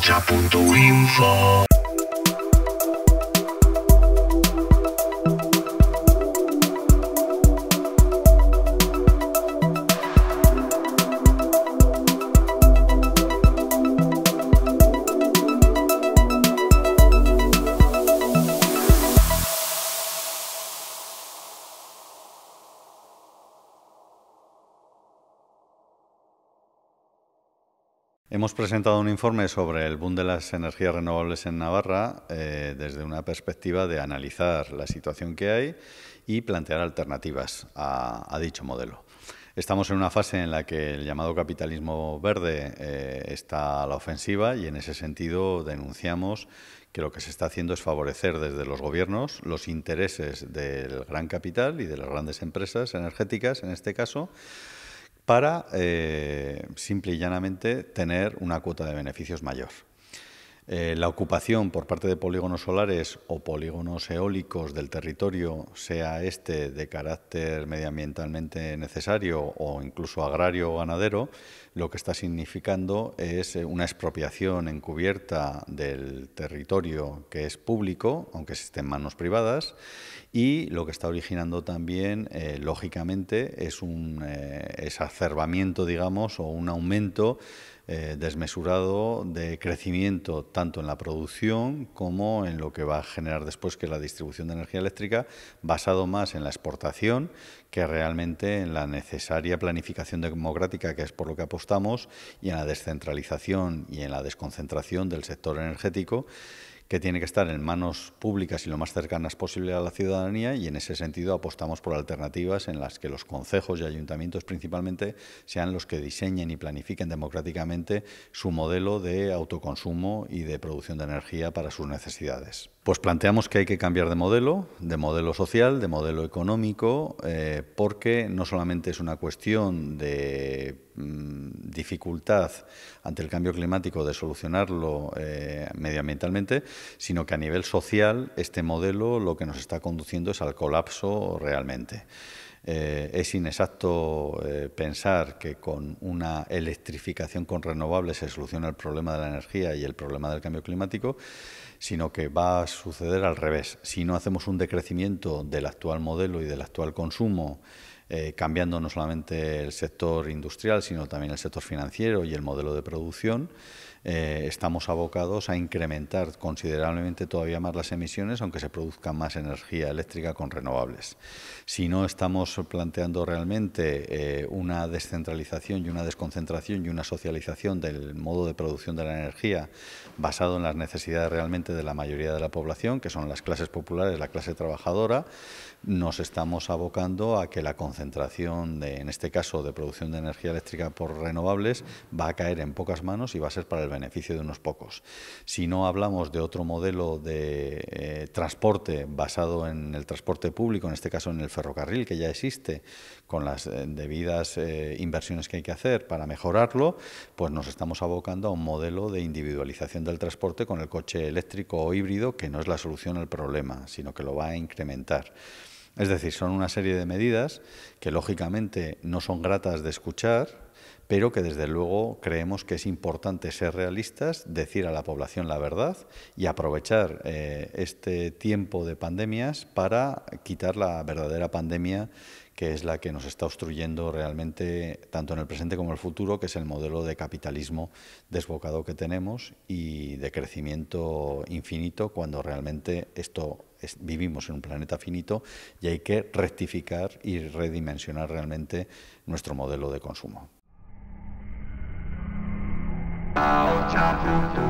chapunto info Hemos presentado un informe sobre el boom de las energías renovables en Navarra eh, desde una perspectiva de analizar la situación que hay y plantear alternativas a, dicho modelo. Estamos en una fase en la que el llamado capitalismo verde eh, está a la ofensiva y en ese sentido denunciamos que lo que se está haciendo es favorecer desde los gobiernos los intereses del gran capital y de las grandes empresas energéticas, en este caso, para eh, simple y llanamente tener una cuota de beneficios mayor. Eh, la ocupación por parte de polígonos solares o polígonos eólicos del territorio, sea este de carácter medioambientalmente necesario o incluso agrario o ganadero, lo que está significando es eh, una expropiación encubierta del territorio que es público, aunque esté en manos privadas, y lo que está originando también, eh, lógicamente, es un exacerbamiento, digamos, o un aumento eh, desmesurado de crecimiento tanto en la producción como en lo que va a generar después que la distribución de energía eléctrica, basado más en la exportación que realmente en la necesaria planificación democrática, que es por lo que apostamos, y en la descentralización y en la desconcentración del sector energético que tiene que estar en manos públicas y lo más cercanas posible a la ciudadanía y en ese sentido apostamos por alternativas en las que los concejos y ayuntamientos principalmente sean los que diseñen y planifiquen democráticamente su modelo de autoconsumo y de producción de energía para sus necesidades. Pues planteamos que hay que cambiar de modelo, de modelo social, de modelo económico, eh, porque no solamente es una cuestión de mm, dificultad ante el cambio climático de solucionarlo eh, medioambientalmente, sino que a nivel social este modelo lo que nos está conduciendo es al colapso realmente. Eh, es inexacto eh, pensar que con una electrificación con renovables se soluciona el problema de la energía y el problema del cambio climático, sino que va a suceder al revés. Si no hacemos un decrecimiento del actual modelo y del actual consumo, eh, cambiando no solamente el sector industrial, sino también el sector financiero y el modelo de producción, estamos abocados a incrementar considerablemente todavía más las emisiones, aunque se produzca más energía eléctrica con renovables. Si no estamos planteando realmente eh, una descentralización y una desconcentración y una socialización del modo de producción de la energía basado en las necesidades realmente de la mayoría de la población, que son las clases populares, la clase trabajadora, nos estamos abocando a que la concentración, de, en este caso, de producción de energía eléctrica por renovables va a caer en pocas manos y va a ser para el beneficio de unos pocos. Si no hablamos de otro modelo de eh, transporte basado en el transporte público, en este caso en el ferrocarril, que ya es existe, con las eh, debidas eh, inversiones que hay que hacer para mejorarlo, pues nos estamos abocando a un modelo de individualización del transporte con el coche eléctrico o híbrido, que no es la solución al problema, sino que lo va a incrementar. Es decir, son una serie de medidas que lógicamente no son gratas de escuchar, pero que desde luego creemos que es importante ser realistas, decir a la población la verdad y aprovechar eh, este tiempo de pandemias para quitar la verdadera pandemia que es la que nos está obstruyendo realmente tanto en el presente como en el futuro, que es el modelo de capitalismo desbocado que tenemos y de crecimiento infinito, cuando realmente esto vivimos en un planeta finito y hay que rectificar y redimensionar realmente nuestro modelo de consumo. tchau, tchau.